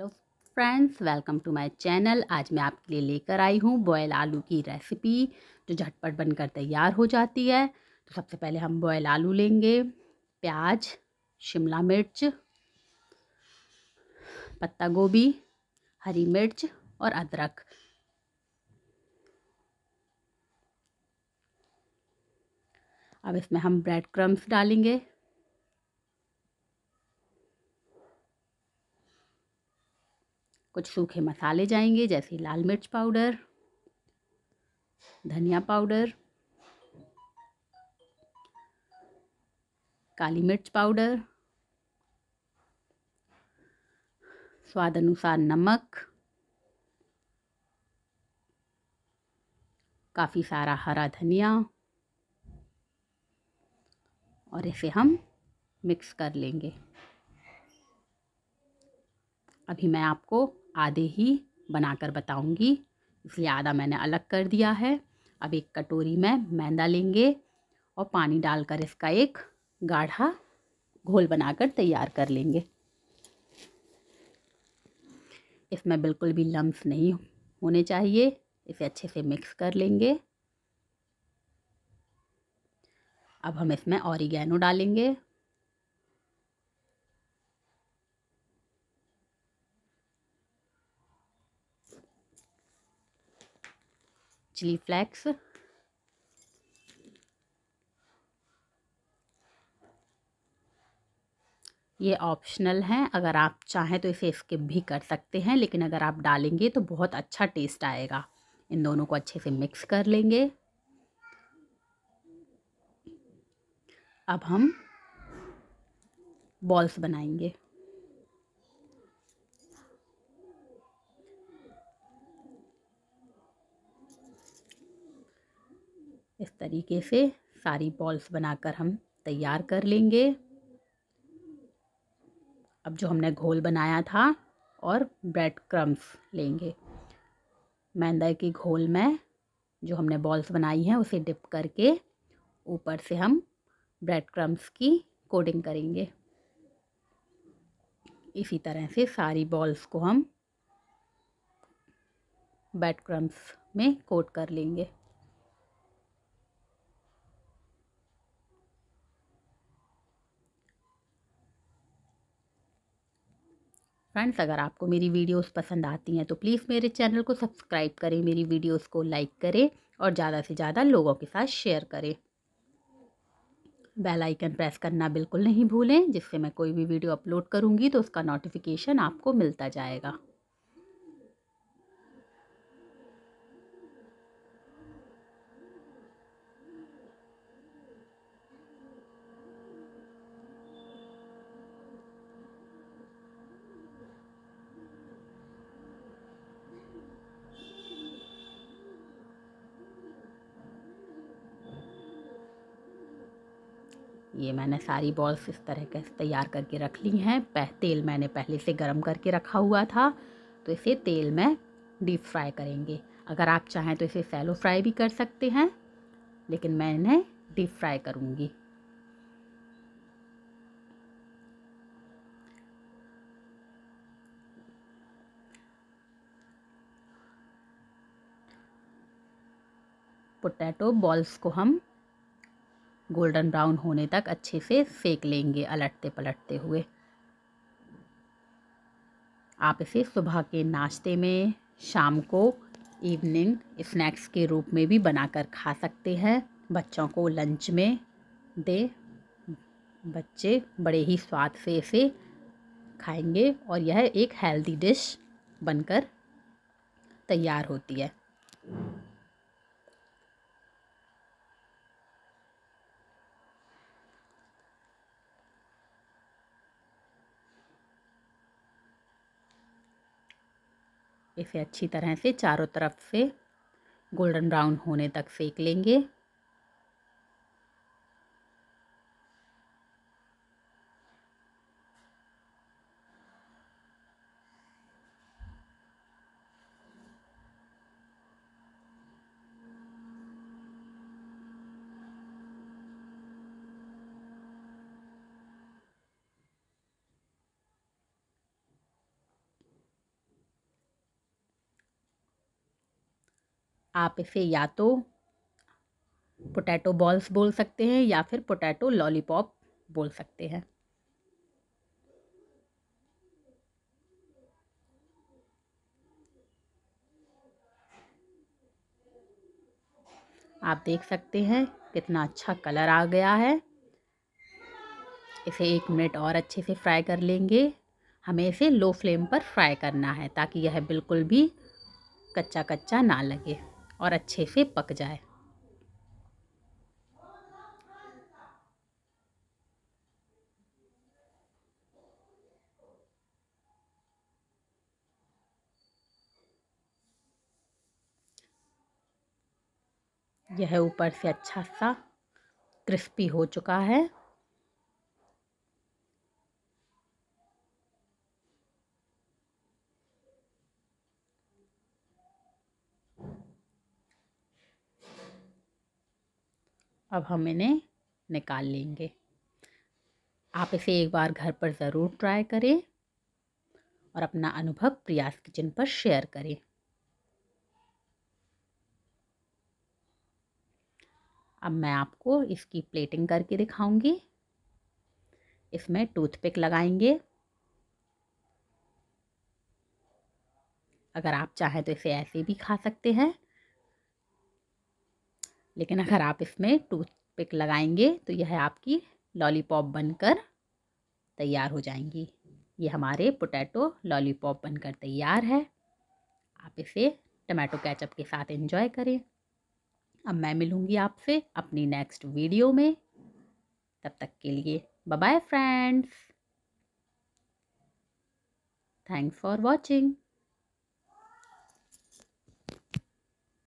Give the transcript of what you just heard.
hello friends welcome to my channel आज मैं आपके लिए लेकर आई हूँ बॉयल आलू की रेसिपी जो झटपट बनकर तैयार हो जाती है तो सबसे पहले हम बॉयल आलू लेंगे प्याज शिमला मिर्च पत्ता गोभी हरी मिर्च और अदरक अब इसमें हम ब्रेड क्रम्स डालेंगे कुछ सूखे मसाले जाएंगे जैसे लाल मिर्च पाउडर धनिया पाउडर काली मिर्च पाउडर स्वाद अनुसार नमक काफ़ी सारा हरा धनिया और इसे हम मिक्स कर लेंगे अभी मैं आपको आधे ही बनाकर बताऊंगी इसलिए आधा मैंने अलग कर दिया है अब एक कटोरी में मैदा लेंगे और पानी डालकर इसका एक गाढ़ा घोल बनाकर तैयार कर लेंगे इसमें बिल्कुल भी लम्स नहीं होने चाहिए इसे अच्छे से मिक्स कर लेंगे अब हम इसमें औरिगैनो डालेंगे चिली फ्लैक्स ये ऑप्शनल है अगर आप चाहें तो इसे स्किप भी कर सकते हैं लेकिन अगर आप डालेंगे तो बहुत अच्छा टेस्ट आएगा इन दोनों को अच्छे से मिक्स कर लेंगे अब हम बॉल्स बनाएंगे इस तरीके से सारी बॉल्स बनाकर हम तैयार कर लेंगे अब जो हमने घोल बनाया था और ब्रेड क्रम्स लेंगे मैदा के घोल में जो हमने बॉल्स बनाई हैं उसे डिप करके ऊपर से हम ब्रेड क्रम्स की कोटिंग करेंगे इसी तरह से सारी बॉल्स को हम ब्रेड क्रम्स में कोट कर लेंगे फ्रेंड्स अगर आपको मेरी वीडियोस पसंद आती हैं तो प्लीज़ मेरे चैनल को सब्सक्राइब करें मेरी वीडियोस को लाइक करें और ज़्यादा से ज़्यादा लोगों के साथ शेयर करें बेल आइकन प्रेस करना बिल्कुल नहीं भूलें जिससे मैं कोई भी वीडियो अपलोड करूँगी तो उसका नोटिफिकेशन आपको मिलता जाएगा ये मैंने सारी बॉल्स इस तरह के तैयार करके रख ली हैं पह तेल मैंने पहले से गर्म करके रखा हुआ था तो इसे तेल में डीप फ्राई करेंगे अगर आप चाहें तो इसे सैलो फ्राई भी कर सकते हैं लेकिन मैं इन्हें डीप फ्राई करूँगी पोटैटो बॉल्स को हम गोल्डन ब्राउन होने तक अच्छे से सेक लेंगे अलटते पलटते हुए आप इसे सुबह के नाश्ते में शाम को इवनिंग स्नैक्स के रूप में भी बनाकर खा सकते हैं बच्चों को लंच में दे बच्चे बड़े ही स्वाद से इसे खाएंगे और यह एक हेल्दी डिश बनकर तैयार होती है इसे अच्छी तरह से चारों तरफ से गोल्डन ब्राउन होने तक सेक लेंगे आप इसे या तो पोटैटो बॉल्स बोल सकते हैं या फिर पोटैटो लॉलीपॉप बोल सकते हैं आप देख सकते हैं कितना अच्छा कलर आ गया है इसे एक मिनट और अच्छे से फ्राई कर लेंगे हमें इसे लो फ्लेम पर फ्राई करना है ताकि यह बिल्कुल भी कच्चा कच्चा ना लगे और अच्छे से पक जाए यह ऊपर से अच्छा सा क्रिस्पी हो चुका है अब हम इन्हें निकाल लेंगे आप इसे एक बार घर पर ज़रूर ट्राई करें और अपना अनुभव प्रयास किचन पर शेयर करें अब मैं आपको इसकी प्लेटिंग करके दिखाऊंगी इसमें टूथपिक लगाएंगे अगर आप चाहें तो इसे ऐसे भी खा सकते हैं लेकिन अगर आप इसमें टूथपिक लगाएंगे तो यह आपकी लॉलीपॉप बनकर तैयार हो जाएंगी ये हमारे पोटैटो लॉलीपॉप बनकर तैयार है आप इसे टमाटो कैचअप के साथ एंजॉय करें अब मैं मिलूँगी आपसे अपनी नेक्स्ट वीडियो में तब तक के लिए bye friends thanks for watching